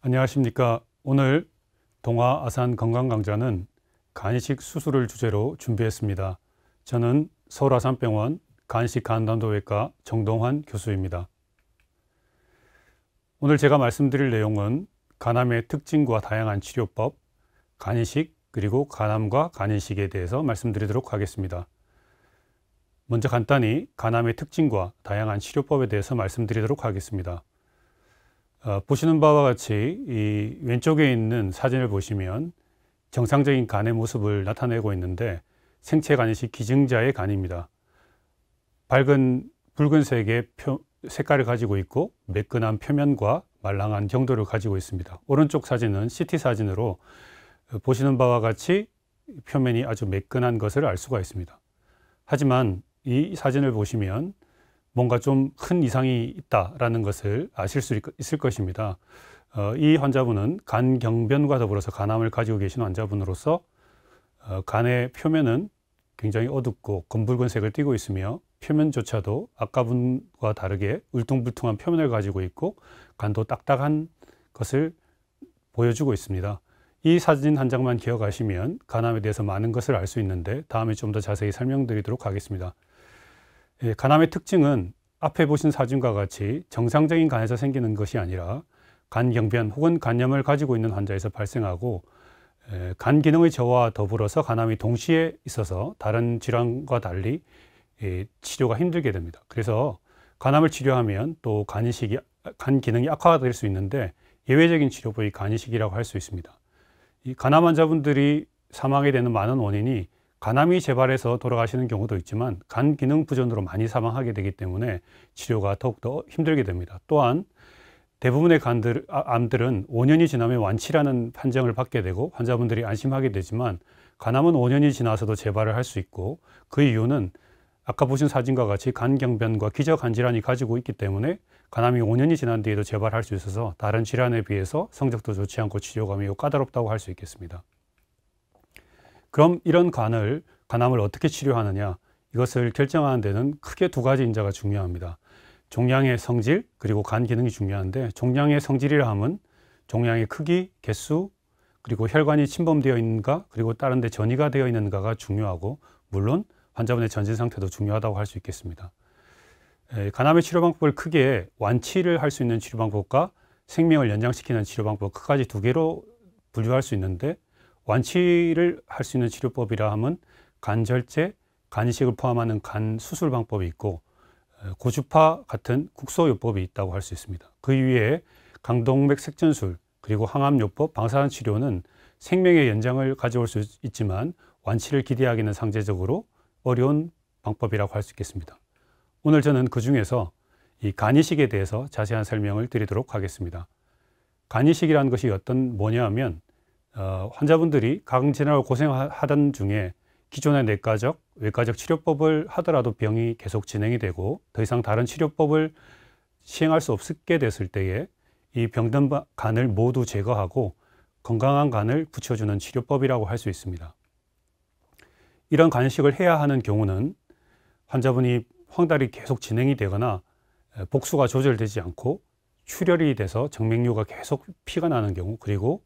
안녕하십니까. 오늘 동아 아산 건강 강좌는 간식 수술을 주제로 준비했습니다. 저는 서울 아산병원 간식 간단도외과 정동환 교수입니다. 오늘 제가 말씀드릴 내용은 간암의 특징과 다양한 치료법, 간이식 그리고 간암과 간이식에 대해서 말씀드리도록 하겠습니다. 먼저 간단히 간암의 특징과 다양한 치료법에 대해서 말씀드리도록 하겠습니다. 어, 보시는 바와 같이 이 왼쪽에 있는 사진을 보시면 정상적인 간의 모습을 나타내고 있는데 생체 간이식 기증자의 간입니다. 밝은 붉은색의 표, 색깔을 가지고 있고 매끈한 표면과 말랑한 경도를 가지고 있습니다. 오른쪽 사진은 CT 사진으로 어, 보시는 바와 같이 표면이 아주 매끈한 것을 알 수가 있습니다. 하지만 이 사진을 보시면 뭔가 좀 큰 이상이 있다라는 것을 아실 수 있을 것입니다. 어, 이 환자분은 간경변과 더불어서 간암을 가지고 계신 환자분으로서 어, 간의 표면은 굉장히 어둡고 검붉은 색을 띠고 있으며 표면조차도 아까 분과 다르게 울퉁불퉁한 표면을 가지고 있고 간도 딱딱한 것을 보여주고 있습니다. 이 사진 한 장만 기억하시면 간암에 대해서 많은 것을 알 수 있는데 다음에 좀 더 자세히 설명드리도록 하겠습니다. 간암의 예, 특징은 앞에 보신 사진과 같이 정상적인 간에서 생기는 것이 아니라 간경변 혹은 간염을 가지고 있는 환자에서 발생하고 예, 간 기능의 저하와 더불어서 간암이 동시에 있어서 다른 질환과 달리 예, 치료가 힘들게 됩니다. 그래서 간암을 치료하면 또 간이식이 간 기능이 악화될 수 있는데 예외적인 치료 법이 간이식이라고 할 수 있습니다. 이 간암 환자분들이 사망이 되는 많은 원인이 간암이 재발해서 돌아가시는 경우도 있지만 간 기능 부전으로 많이 사망하게 되기 때문에 치료가 더욱더 힘들게 됩니다. 또한 대부분의 간들, 아, 암들은 5년이 지나면 완치라는 판정을 받게 되고 환자분들이 안심하게 되지만 간암은 5년이 지나서도 재발을 할 수 있고 그 이유는 아까 보신 사진과 같이 간경변과 기저간 질환이 가지고 있기 때문에 간암이 5년이 지난 뒤에도 재발할 수 있어서 다른 질환에 비해서 성적도 좋지 않고 치료감이 까다롭다고 할 수 있겠습니다. 그럼 이런 간을 간암을 어떻게 치료하느냐 이것을 결정하는 데는 크게 두 가지 인자가 중요합니다. 종양의 성질 그리고 간 기능이 중요한데 종양의 성질이라 함은 종양의 크기, 개수, 그리고 혈관이 침범되어 있는가 그리고 다른 데 전이가 되어 있는가가 중요하고 물론 환자분의 전진 상태도 중요하다고 할 수 있겠습니다. 간암의 치료 방법을 크게 완치를 할 수 있는 치료 방법과 생명을 연장시키는 치료 방법 끝까지 그 두 개로 분류할 수 있는데 완치를 할 수 있는 치료법이라 하면 간절제, 간이식을 포함하는 간 수술 방법이 있고 고주파 같은 국소요법이 있다고 할 수 있습니다. 그 위에 강동맥 색전술 그리고 항암요법, 방사선 치료는 생명의 연장을 가져올 수 있지만 완치를 기대하기는 상대적으로 어려운 방법이라고 할 수 있겠습니다. 오늘 저는 그 중에서 이 간이식에 대해서 자세한 설명을 드리도록 하겠습니다. 간이식이라는 것이 어떤 뭐냐 하면 어, 환자분들이 가금진환을 고생하던 중에 기존의 내과적, 외과적 치료법을 하더라도 병이 계속 진행이 되고 더 이상 다른 치료법을 시행할 수 없게 됐을 때에 이 병든 간을 모두 제거하고 건강한 간을 붙여주는 치료법이라고 할 수 있습니다. 이런 간식을 해야 하는 경우는 환자분이 황달이 계속 진행이 되거나 복수가 조절되지 않고 출혈이 돼서 정맥류가 계속 피가 나는 경우 그리고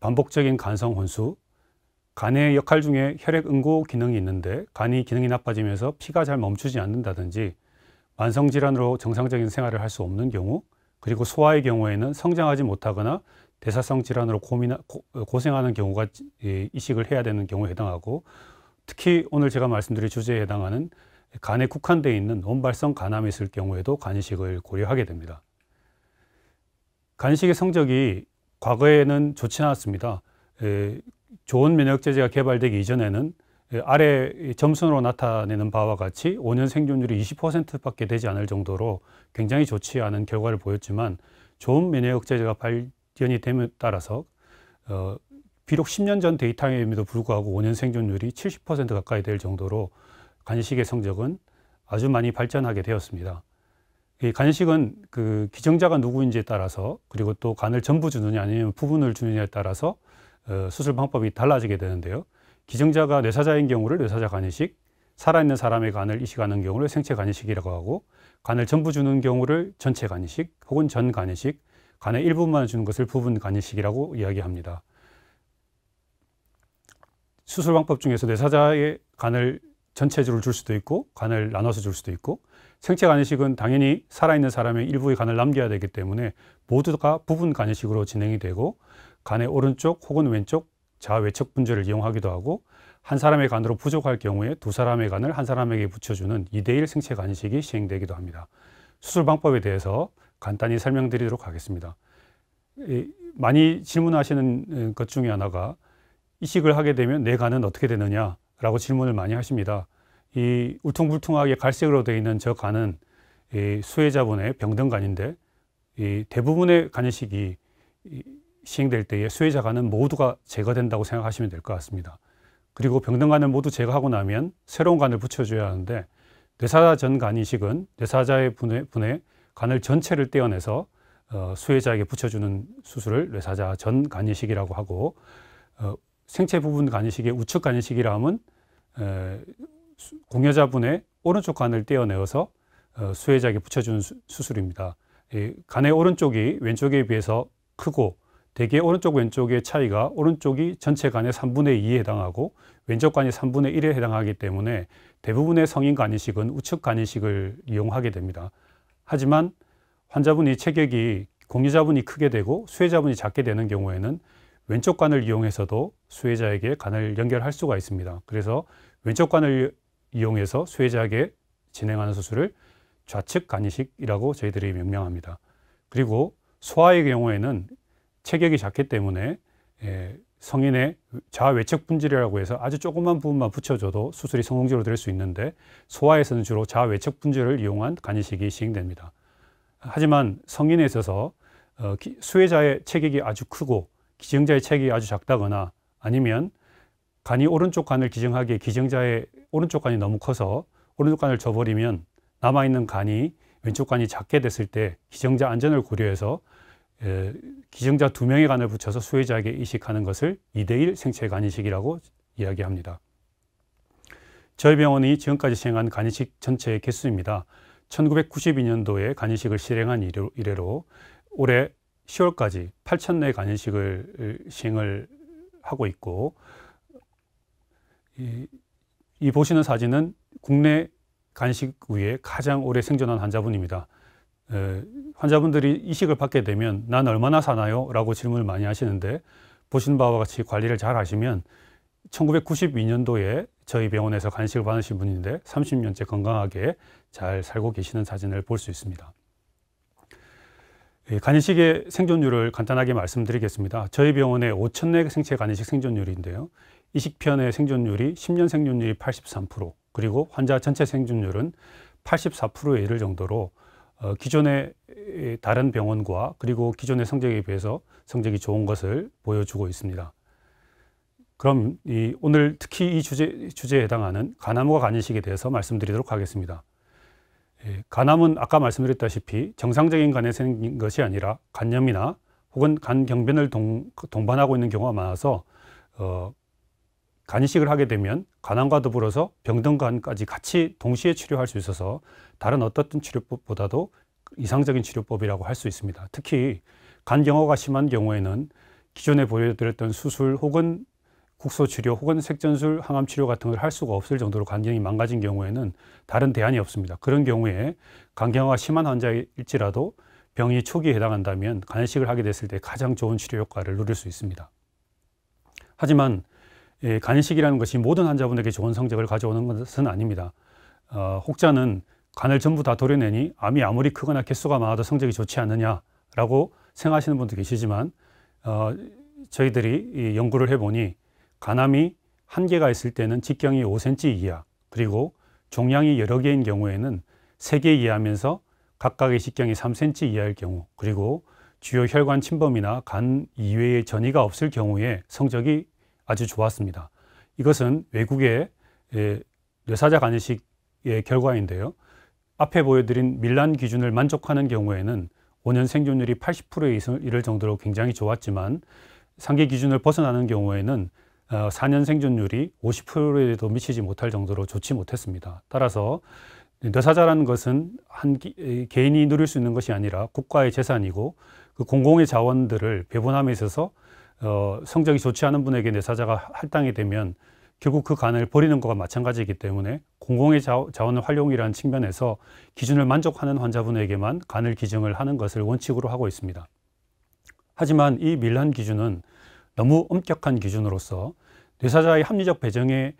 반복적인 간성 혼수, 간의 역할 중에 혈액 응고 기능이 있는데 간이 기능이 나빠지면서 피가 잘 멈추지 않는다든지 만성 질환으로 정상적인 생활을 할 수 없는 경우 그리고 소아의 경우에는 성장하지 못하거나 대사성 질환으로 고민 고생하는 경우가 이식을 해야 되는 경우에 해당하고 특히 오늘 제가 말씀드릴 주제에 해당하는 간에 국한되어 있는 원발성 간암이 있을 경우에도 간이식을 고려하게 됩니다. 간식의 성적이 과거에는 좋지 않았습니다. 에, 좋은 면역제제가 개발되기 이전에는 아래 점선으로 나타내는 바와 같이 5년 생존율이 20%밖에 되지 않을 정도로 굉장히 좋지 않은 결과를 보였지만 좋은 면역제제가 발견이 됨에 따라서 어, 비록 10년 전 데이터임에도 불구하고 5년 생존율이 70% 가까이 될 정도로 간식의 성적은 아주 많이 발전하게 되었습니다. 이 간식은 그 기증자가 누구인지에 따라서 그리고 또 간을 전부 주느냐 아니면 부분을 주느냐에 따라서 어, 수술 방법이 달라지게 되는데요. 기증자가 뇌사자인 경우를 뇌사자 간이식, 살아있는 사람의 간을 이식하는 경우를 생체 간이식이라고 하고 간을 전부 주는 경우를 전체 간이식 혹은 전 간이식, 간의 일부만 주는 것을 부분 간이식이라고 이야기합니다. 수술 방법 중에서 뇌사자의 간을 전체적으로 줄 수도 있고 간을 나눠서 줄 수도 있고 생체 간이식은 당연히 살아있는 사람의 일부의 간을 남겨야 되기 때문에 모두가 부분 간이식으로 진행이 되고 간의 오른쪽 혹은 왼쪽 좌외측 분절을 이용하기도 하고 한 사람의 간으로 부족할 경우에 두 사람의 간을 한 사람에게 붙여주는 2대1 생체 간이식이 시행되기도 합니다. 수술 방법에 대해서 간단히 설명드리도록 하겠습니다. 많이 질문하시는 것 중에 하나가 이식을 하게 되면 내 간은 어떻게 되느냐라고 질문을 많이 하십니다. 이 울퉁불퉁하게 갈색으로 되어 있는 저 간은 이 수혜자분의 병든간인데이 대부분의 간이식이 시행될 때에 수혜자 간은 모두가 제거된다고 생각하시면 될 것 같습니다. 그리고 병든간을 모두 제거하고 나면 새로운 간을 붙여줘야 하는데 뇌사자 전 간이식은 뇌사자의 분해, 분해 간을 전체를 떼어내서 어, 수혜자에게 붙여주는 수술을 뇌사자 전 간이식이라고 하고 어, 생체 부분 간이식의 우측 간이식이라 하면 에, 공여자분의 오른쪽 간을 떼어내어서 어, 수혜자에게 붙여주는 수술입니다. 간의 오른쪽이 왼쪽에 비해서 크고 대개 오른쪽 왼쪽의 차이가 오른쪽이 전체 간의 3분의 2에 해당하고 왼쪽 간이 3분의 1에 해당하기 때문에 대부분의 성인 간 이식은 우측 간 이식을 이용하게 됩니다. 하지만 환자분이 체격이 공유자분이 크게 되고 수혜자분이 작게 되는 경우에는 왼쪽 간을 이용해서도 수혜자에게 간을 연결할 수가 있습니다. 그래서 왼쪽 간을 이용해서 수혜자에게 진행하는 수술을 좌측 간이식이라고 저희들이 명명합니다. 그리고 소아의 경우에는 체격이 작기 때문에 예, 성인의 좌외측 분질이라고 해서 아주 조그만 부분만 붙여줘도 수술이 성공적으로 될 수 있는데 소아에서는 주로 좌외측 분질을 이용한 간이식이 시행됩니다. 하지만 성인에 있어서 어, 수혜자의 체격이 아주 크고 기증자의 체격이 아주 작다거나 아니면 간이 오른쪽 간을 기증하기에 기증자의 오른쪽 간이 너무 커서 오른쪽 간을 줘버리면 남아있는 간이 왼쪽 간이 작게 됐을 때 기증자 안전을 고려해서 기증자 두 명의 간을 붙여서 수혜자에게 이식하는 것을 2대1 생체 간이식이라고 이야기합니다. 저희 병원이 지금까지 시행한 간이식 전체의 개수입니다. 1992년도에 간이식을 실행한 이래로 올해 10월까지 8,000례 간이식을 시행을 하고 있고 이, 이 보시는 사진은 국내 간식 위에 가장 오래 생존한 환자분입니다. 에, 환자분들이 이식을 받게 되면 난 얼마나 사나요? 라고 질문을 많이 하시는데 보시는 바와 같이 관리를 잘 하시면 1992년도에 저희 병원에서 간식을 받으신 분인데 30년째 건강하게 잘 살고 계시는 사진을 볼 수 있습니다. 간이식의 생존율을 간단하게 말씀드리겠습니다. 저희 병원의 5천내 생체 간이식 생존율인데요. 이식편의 생존율이 10년 생존율이 83% 그리고 환자 전체 생존율은 84%에 이를 정도로 어, 기존의 다른 병원과 그리고 기존의 성적에 비해서 성적이 좋은 것을 보여주고 있습니다. 그럼 이 오늘 특히 이 주제, 주제에 해당하는 간암과 간이식에 대해서 말씀드리도록 하겠습니다. 예, 간암은 아까 말씀드렸다시피 정상적인 간에 생긴 것이 아니라 간염이나 혹은 간경변을 동, 반하고 있는 경우가 많아서 어, 간이식을 하게 되면 간암과 더불어서 병등간까지 같이 동시에 치료할 수 있어서 다른 어떤 치료법보다도 이상적인 치료법이라고 할 수 있습니다. 특히 간경화가 심한 경우에는 기존에 보여드렸던 수술 혹은 국소치료 혹은 색전술, 항암치료 같은 걸 할 수가 없을 정도로 간경이 망가진 경우에는 다른 대안이 없습니다. 그런 경우에 간경화가 심한 환자일지라도 병이 초기에 해당한다면 간이식을 하게 됐을 때 가장 좋은 치료 효과를 누릴 수 있습니다. 하지만 예, 간식이라는 것이 모든 환자분에게 좋은 성적을 가져오는 것은 아닙니다. 어, 혹자는 간을 전부 다 도려내니 암이 아무리 크거나 개수가 많아도 성적이 좋지 않느냐라고 생각하시는 분도 계시지만 어, 저희들이 연구를 해보니 간암이 한 개가 있을 때는 직경이 5cm 이하 그리고 종양이 여러 개인 경우에는 세개 이하면서 각각의 직경이 3cm 이하일 경우 그리고 주요 혈관 침범이나 간 이외의 전이가 없을 경우에 성적이 아주 좋았습니다. 이것은 외국의 예, 뇌사자 간이식의 결과인데요. 앞에 보여드린 밀란 기준을 만족하는 경우에는 5년 생존율이 80%에 이를 정도로 굉장히 좋았지만 상계 기준을 벗어나는 경우에는 4년 어, 생존율이 50%에도 미치지 못할 정도로 좋지 못했습니다. 따라서 뇌사자라는 것은 한 개인이 누릴 수 있는 것이 아니라 국가의 재산이고 그 공공의 자원들을 배분함에 있어서 어, 성적이 좋지 않은 분에게 내 사자가 할당이 되면 결국 그 간을 버리는 것과 마찬가지이기 때문에 공공의 자원을 활용이라는 측면에서 기준을 만족하는 환자분에게만 간을 기증을 하는 것을 원칙으로 하고 있습니다. 하지만 이 밀란 기준은 너무 엄격한 기준으로서 뇌사자의 합리적 배정에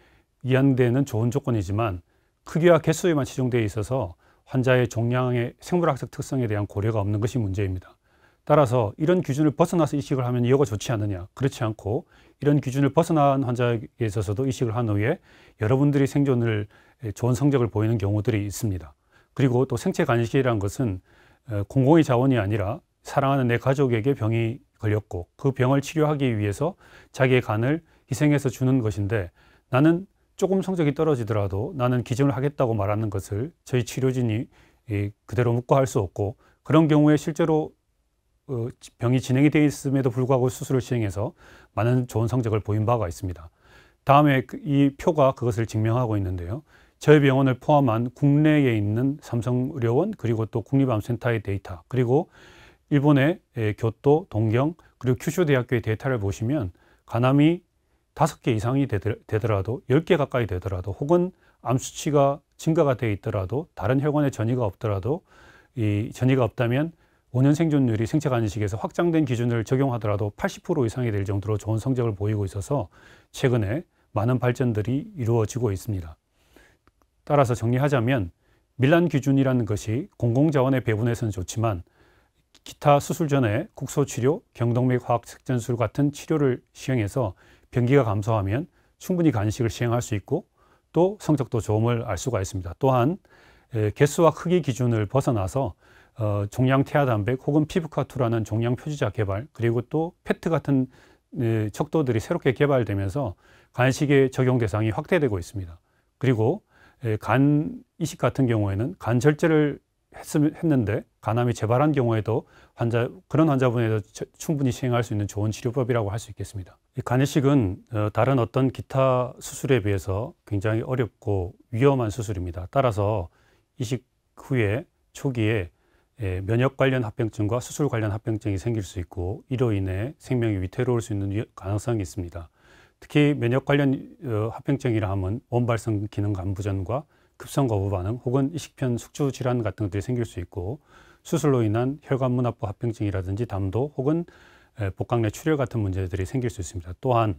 이양되는 좋은 조건이지만 크기와 개수에만 치중되어 있어서 환자의 종양의 생물학적 특성에 대한 고려가 없는 것이 문제입니다. 따라서 이런 기준을 벗어나서 이식을 하면 이거 좋지 않느냐. 그렇지 않고 이런 기준을 벗어난 환자에 있어서도 이식을 한 후에 여러분들이 생존을 좋은 성적을 보이는 경우들이 있습니다. 그리고 또 생체 간식이라는 것은 어, 공공의 자원이 아니라 사랑하는 내 가족에게 병이 걸렸고 그 병을 치료하기 위해서 자기의 간을 희생해서 주는 것인데 나는 조금 성적이 떨어지더라도 나는 기증을 하겠다고 말하는 것을 저희 치료진이 그대로 묵고할 수 없고 그런 경우에 실제로 어, 병이 진행이 되어 있음에도 불구하고 수술을 시행해서 많은 좋은 성적을 보인 바가 있습니다. 다음에 그, 이 표가 그것을 증명하고 있는데요. 저희 병원을 포함한 국내에 있는 삼성의료원 그리고 또 국립암센터의 데이터 그리고 일본의 교토, 동경 그리고 큐슈대학교의 데이터를 보시면 간암이 다섯 개 이상이 되더라도 열 개 가까이 되더라도 혹은 암 수치가 증가가 되어 있더라도 다른 혈관에 전이가 없더라도 이 전이가 없다면 5년 생존율이 생체 간이식에서 확장된 기준을 적용하더라도 80% 이상이 될 정도로 좋은 성적을 보이고 있어서 최근에 많은 발전들이 이루어지고 있습니다. 따라서 정리하자면 밀란 기준이라는 것이 공공자원의 배분에서는 좋지만 기타 수술 전에 국소치료, 경동맥 화학색전술 같은 치료를 시행해서 변기가 감소하면 충분히 간식을 시행할 수 있고 또 성적도 좋음을 알 수가 있습니다. 또한 개수와 크기 기준을 벗어나서 어, 종양 태아단백 혹은 피부카투라는 종양 표지자 개발 그리고 또 페트 같은 에, 예, 척도들이 새롭게 개발되면서 간식의 적용 대상이 확대되고 있습니다. 그리고 에, 예, 간 이식 같은 경우에는 간 절제를 했는데 간암이 재발한 경우에도 환자 그런 환자분에도 충분히 시행할 수 있는 좋은 치료법이라고 할 수 있겠습니다. 간이식은 어, 다른 어떤 기타 수술에 비해서 굉장히 어렵고 위험한 수술입니다. 따라서 이식 후에 초기에 예, 면역 관련 합병증과 수술 관련 합병증이 생길 수 있고 이로 인해 생명이 위태로울 수 있는 가능성이 있습니다. 특히 면역 관련 어, 합병증이라 하면 원발성 기능 간부전과 급성 거부 반응 혹은 이식편 숙주 질환 같은 것들이 생길 수 있고 수술로 인한 혈관문합부 합병증이라든지 담도 혹은 복강내 출혈 같은 문제들이 생길 수 있습니다. 또한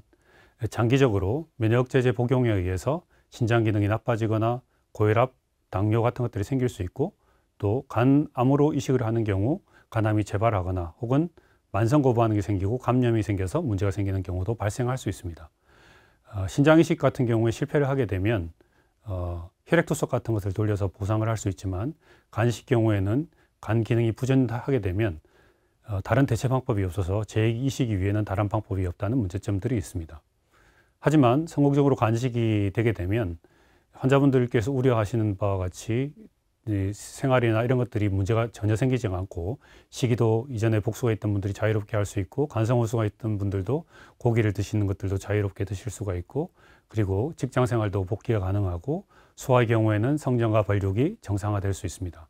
장기적으로 면역제제 복용에 의해서 신장 기능이 나빠지거나 고혈압, 당뇨 같은 것들이 생길 수 있고 또 간암으로 이식을 하는 경우 간암이 재발하거나 혹은 만성 거부하는 게 생기고 감염이 생겨서 문제가 생기는 경우도 발생할 수 있습니다. 어, 신장 이식 같은 경우에 실패를 하게 되면 어, 혈액투석 같은 것을 돌려서 보상을 할 수 있지만 간식 경우에는 간 기능이 부전하게 되면 어, 다른 대체 방법이 없어서 재이식 이위에는 다른 방법이 없다는 문제점들이 있습니다. 하지만 성공적으로 간식이 되게 되면 환자분들께서 우려하시는 바와 같이 생활이나 이런 것들이 문제가 전혀 생기지 않고 시기도 이전에 복수가 있던 분들이 자유롭게 할 수 있고 간성호수가 있던 분들도 고기를 드시는 것들도 자유롭게 드실 수가 있고 그리고 직장 생활도 복귀가 가능하고 소아의 경우에는 성장과 발육이 정상화될 수 있습니다.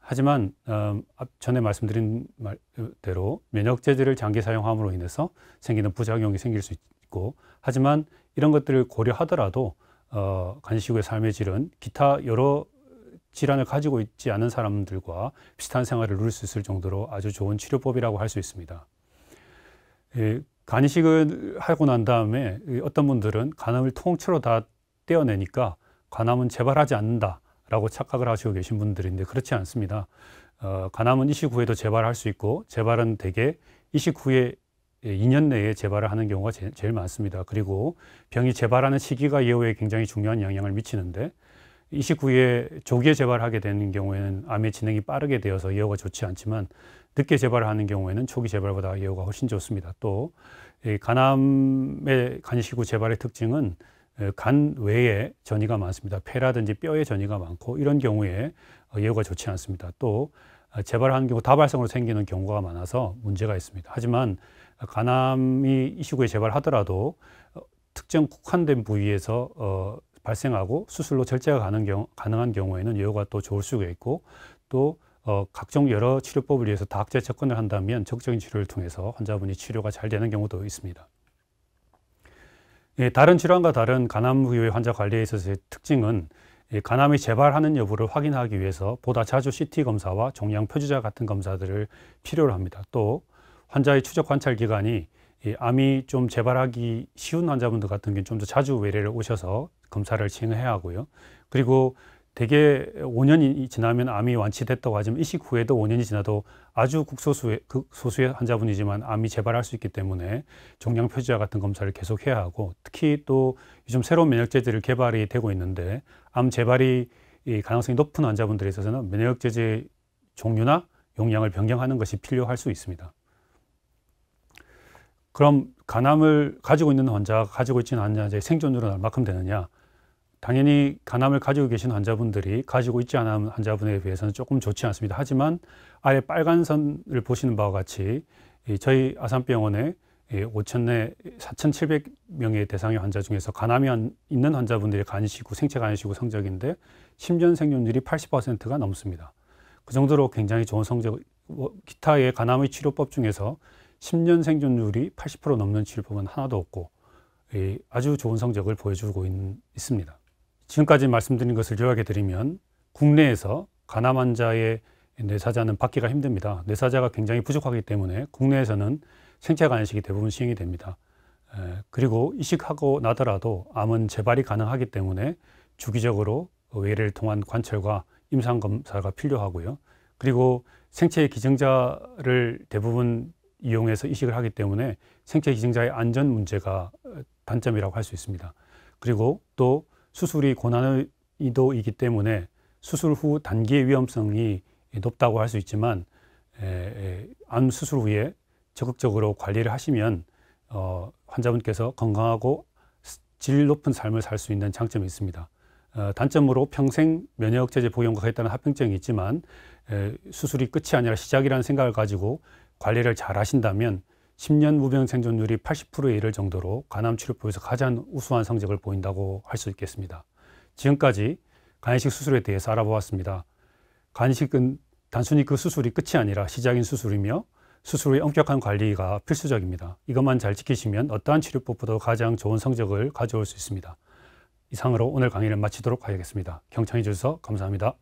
하지만 음, 전에 말씀드린 대로 면역제제를 장기 사용함으로 인해서 생기는 부작용이 생길 수 있고 하지만 이런 것들을 고려하더라도 어, 간식의 삶의 질은 기타 여러 질환을 가지고 있지 않은 사람들과 비슷한 생활을 누릴 수 있을 정도로 아주 좋은 치료법이라고 할 수 있습니다. 예, 간이식을 하고 난 다음에 어떤 분들은 간암을 통째로 다 떼어내니까 간암은 재발하지 않는다라고 착각을 하시고 계신 분들인데 그렇지 않습니다. 어, 간암은 이식 후에도 재발할 수 있고 재발은 대개 이식 후에 2년 예, 내에 재발을 하는 경우가 제, 일 많습니다. 그리고 병이 재발하는 시기가 예후에 굉장히 중요한 영향을 미치는데 29일에 조기에 재발하게 되는 경우에는 암의 진행이 빠르게 되어서 예후가 좋지 않지만 늦게 재발하는 경우에는 초기 재발보다 예후가 훨씬 좋습니다. 또 간암의 간식 후 재발의 특징은 어, 간 외에 전이가 많습니다. 폐라든지 뼈에 전이가 많고 이런 경우에 예후가 어, 좋지 않습니다. 또 어, 재발하는 경우 다발성으로 생기는 경우가 많아서 문제가 있습니다. 하지만 간암이 29에 재발하더라도 특정 국한된 부위에서 어 발생하고 수술로 절제가 가능 경 가능한 경우에는 여유가 또 좋을 수가 있고 또 어, 각종 여러 치료법을 위해서 다학제 접근을 한다면 적극적인 치료를 통해서 환자분이 치료가 잘 되는 경우도 있습니다. 예, 다른 질환과 다른 간암 후의 유 환자 관리에 있어서의 특징은 예, 간암이 재발하는 여부를 확인하기 위해서 보다 자주 CT 검사와 종양 표지자 같은 검사들을 필요로 합니다. 또 환자의 추적 관찰 기간이 예, 암이 좀 재발하기 쉬운 환자분들 같은 경우는 좀 더 자주 외래를 오셔서 검사를 진행해야 하고요. 그리고 대개 5년이 지나면 암이 완치됐다고 하지만 이식 후에도 5년이 지나도 아주 국소수의 극소수의 환자분이지만 암이 재발할 수 있기 때문에 종양 표지와 같은 검사를 계속해야 하고 특히 또 요즘 새로운 면역제제를 개발이 되고 있는데 암 재발이 가능성이 높은 환자분들에 있어서는 면역제제 종류나 용량을 변경하는 것이 필요할 수 있습니다. 그럼 간암을 가지고 있는 환자가 가지고 있지는 않냐 생존율은 얼마큼 되느냐 당연히 간암을 가지고 계신 환자분들이 가지고 있지 않은 환자분에 비해서는 조금 좋지 않습니다. 하지만 아예 빨간 선을 보시는 바와 같이 저희 아산병원에 5천내 4,700명의 대상의 환자 중에서 간암이 있는 환자분들이 간이시고 생체 간이시고 성적인데 10년 생존율이 80%가 넘습니다. 그 정도로 굉장히 좋은 성적, 뭐 기타의 간암의 치료법 중에서 10년 생존율이 80% 넘는 치료법은 하나도 없고 아주 좋은 성적을 보여주고 있, 있습니다. 지금까지 말씀드린 것을 요약해 드리면 국내에서 간암 환자의 뇌사자는 받기가 힘듭니다. 뇌사자가 굉장히 부족하기 때문에 국내에서는 생체 간이식이 대부분 시행이 됩니다. 그리고 이식하고 나더라도 암은 재발이 가능하기 때문에 주기적으로 외래를 통한 관찰과 임상 검사가 필요하고요. 그리고 생체 의 기증자를 대부분 이용해서 이식을 하기 때문에 생체 기증자의 안전 문제가 단점이라고 할 수 있습니다. 그리고 또 수술이 고난의 이도이기 때문에 수술 후 단기의 위험성이 높다고 할 수 있지만 에, 암 수술 후에 적극적으로 관리를 하시면 어, 환자분께서 건강하고 질 높은 삶을 살 수 있는 장점이 있습니다. 어, 단점으로 평생 면역제제 복용과 했다는 합병증이 있지만 에, 수술이 끝이 아니라 시작이라는 생각을 가지고 관리를 잘 하신다면 10년 무병 생존율이 80%에 이를 정도로 간암 치료법에서 가장 우수한 성적을 보인다고 할 수 있겠습니다. 지금까지 간이식 수술에 대해서 알아보았습니다. 간이식은 단순히 그 수술이 끝이 아니라 시작인 수술이며 수술의 엄격한 관리가 필수적입니다. 이것만 잘 지키시면 어떠한 치료법보다 가장 좋은 성적을 가져올 수 있습니다. 이상으로 오늘 강의를 마치도록 하겠습니다. 경청해 주셔서 감사합니다.